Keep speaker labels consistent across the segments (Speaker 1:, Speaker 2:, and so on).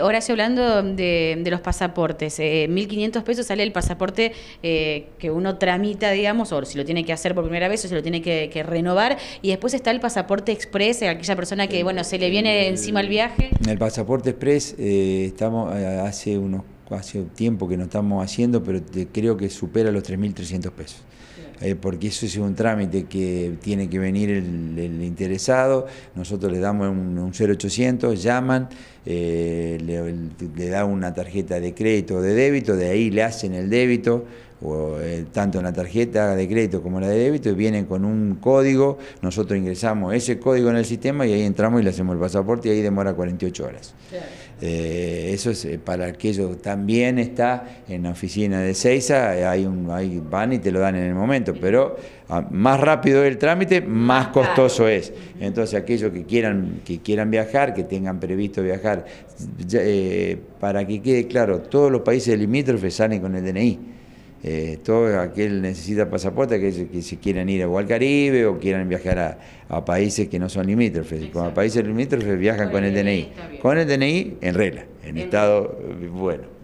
Speaker 1: ahora eh, sí hablando de, los pasaportes, 1.500 eh, pesos sale el pasaporte eh, que uno tramita, digamos, o si lo tiene que hacer por primera vez o si lo tiene que, renovar. Y después está el pasaporte express, aquella persona que, bueno, se le viene encima el viaje.
Speaker 2: El pasaporte express, estamos hace unos hace tiempo que no estamos haciendo, pero creo que supera los 3.300 pesos. Eh, porque eso es un trámite que tiene que venir el, interesado, nosotros le damos un, 0800, llaman, eh, le, dan da una tarjeta de crédito o de débito, de ahí le hacen el débito, o, eh, tanto en la tarjeta de crédito como la de débito, y vienen con un código, nosotros ingresamos ese código en el sistema y ahí entramos y le hacemos el pasaporte y ahí demora 48 horas. eso es para aquello, también está en la oficina de Seiza, hay un, van y te lo dan en el momento pero ah, más rápido el trámite, más costoso es. Entonces aquellos que quieran, que quieran viajar, que tengan previsto viajar, eh, para que quede claro, todos los países limítrofes salen con el DNI. Eh, todo aquel necesita pasaporte, que si quieran ir a al Caribe o quieran viajar a, países que no son limítrofes. con a países limítrofes viajan con el DNI. Con el DNI en regla, en estado bueno.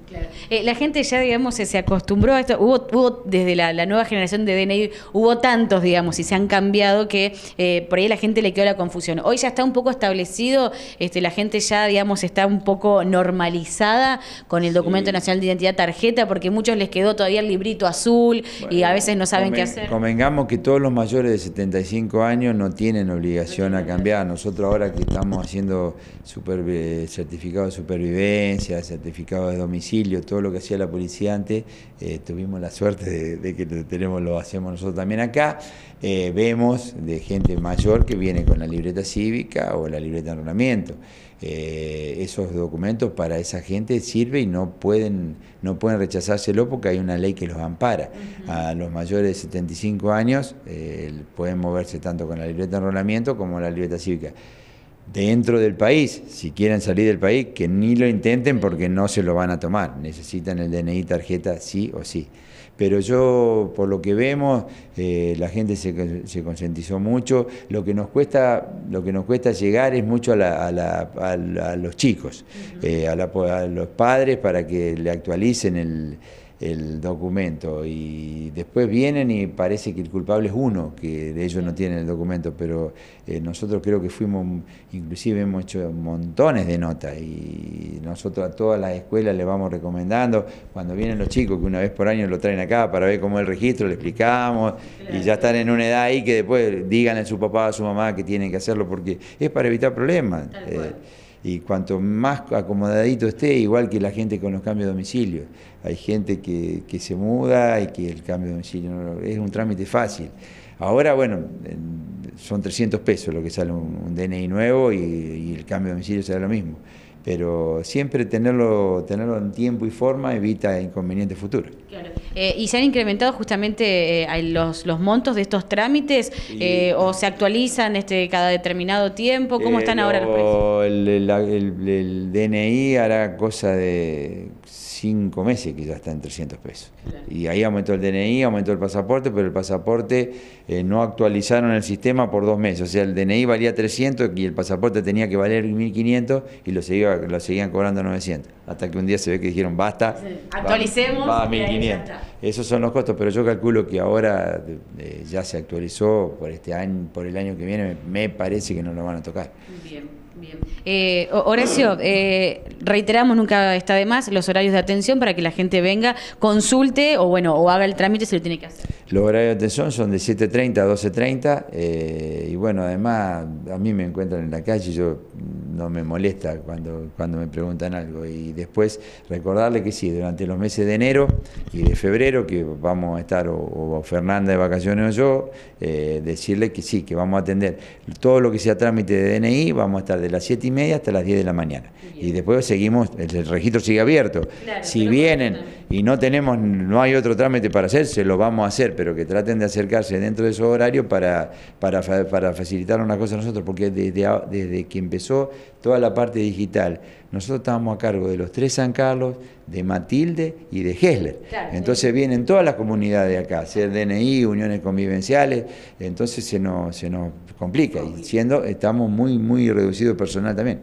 Speaker 1: Eh, la gente ya, digamos, se, acostumbró a esto. Hubo, hubo desde la, nueva generación de DNI, hubo tantos, digamos, y se han cambiado que eh, por ahí la gente le quedó la confusión. Hoy ya está un poco establecido, este, la gente ya, digamos, está un poco normalizada con el documento nacional de identidad tarjeta, porque muchos les quedó todavía el librito azul y a veces no saben qué hacer.
Speaker 2: Convengamos que todos los mayores de 75 años no tienen obligación a cambiar. Nosotros ahora que estamos haciendo super, certificado de supervivencia, certificado de domicilio, todo lo que hacía la policía antes, eh, tuvimos la suerte de, que lo, tenemos, lo hacemos nosotros también acá. Eh, vemos de gente mayor que viene con la libreta cívica o la libreta de enrolamiento. Eh, esos documentos para esa gente sirven y no pueden, no pueden rechazárselo porque hay una ley que los ampara. A los mayores de 75 años pueden moverse tanto con la libreta de enrolamiento como la libreta cívica dentro del país, si quieren salir del país, que ni lo intenten porque no se lo van a tomar. Necesitan el DNI tarjeta sí o sí. Pero yo, por lo que vemos, eh, la gente se, se, concientizó mucho. Lo que nos cuesta, lo que nos cuesta llegar es mucho a, los chicos, eh, a, los padres para que le actualicen el el documento y después vienen y parece que el culpable es uno, que de ellos no tienen el documento, pero eh, nosotros creo que fuimos, inclusive hemos hecho montones de notas y nosotros a todas las escuelas le vamos recomendando, cuando vienen los chicos que una vez por año lo traen acá para ver cómo es el registro, le explicamos y ya están en una edad ahí que después digan a su papá, a su mamá que tienen que hacerlo porque es para evitar problemas y cuanto más acomodadito esté, igual que la gente con los cambios de domicilio. Hay gente que, se muda y que el cambio de domicilio es un trámite fácil. Ahora, bueno, son 300 pesos lo que sale un, DNI nuevo y, el cambio de domicilio será lo mismo. Pero siempre tenerlo, tenerlo en tiempo y forma evita inconvenientes futuros.
Speaker 1: Eh, y se han incrementado justamente eh, los, montos de estos trámites eh, o se actualizan este cada determinado tiempo. ¿Cómo están ahora los
Speaker 2: precios? El, DNI hará cosa de cinco meses que ya está en 300 pesos. Y ahí aumentó el DNI, aumentó el pasaporte, pero el pasaporte no actualizaron el sistema por dos meses. O sea, el DNI valía 300 y el pasaporte tenía que valer 1.500 y lo, seguía, lo seguían cobrando 900 hasta que un día se ve que dijeron basta. Actualicemos. a 1500. Esos son los costos, pero yo calculo que ahora ya se actualizó por este año, por el año que viene, me, parece que no lo van a tocar. Bien.
Speaker 1: Bien. Eh, Horacio, eh, reiteramos, nunca está de más, los horarios de atención para que la gente venga, consulte o bueno, o haga el trámite si lo tiene que hacer.
Speaker 2: Los horarios de atención son de 7.30 a 12.30 eh, y bueno, además a mí me encuentran en la calle, yo me molesta, cuando, cuando me preguntan algo. Y después recordarle que sí, durante los meses de enero y de febrero, que vamos a estar o, Fernanda de vacaciones o yo, eh, decirle que sí, que vamos a atender todo lo que sea trámite de DNI, vamos a estar de las 7 y media hasta las 10 de la mañana. Y después seguimos, el, registro sigue abierto. si vienen y no tenemos, no hay otro trámite para hacer, se lo vamos a hacer, pero que traten de acercarse dentro de su horario para, para, para facilitar una cosa a nosotros, porque desde que empezó toda la parte digital. Nosotros estamos a cargo de los tres San Carlos, de Matilde y de Hessler. entonces vienen todas las comunidades de acá, ser DNI, uniones convivenciales, entonces se nos, se nos complica. Y siendo, estamos muy, muy reducidos personal también.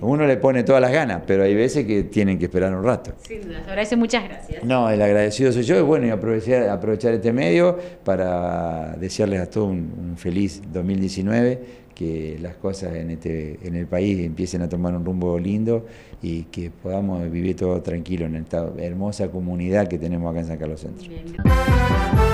Speaker 2: Uno le pone todas las ganas, pero hay veces que tienen que esperar un rato.
Speaker 1: Sin duda, muchas gracias.
Speaker 2: No, el agradecido soy yo, y bueno, y aprovechar, aprovechar este medio para desearles a todos un feliz 2019 que las cosas en, este, en el país empiecen a tomar un rumbo lindo y que podamos vivir todo tranquilo en esta hermosa comunidad que tenemos acá en San Carlos Centro.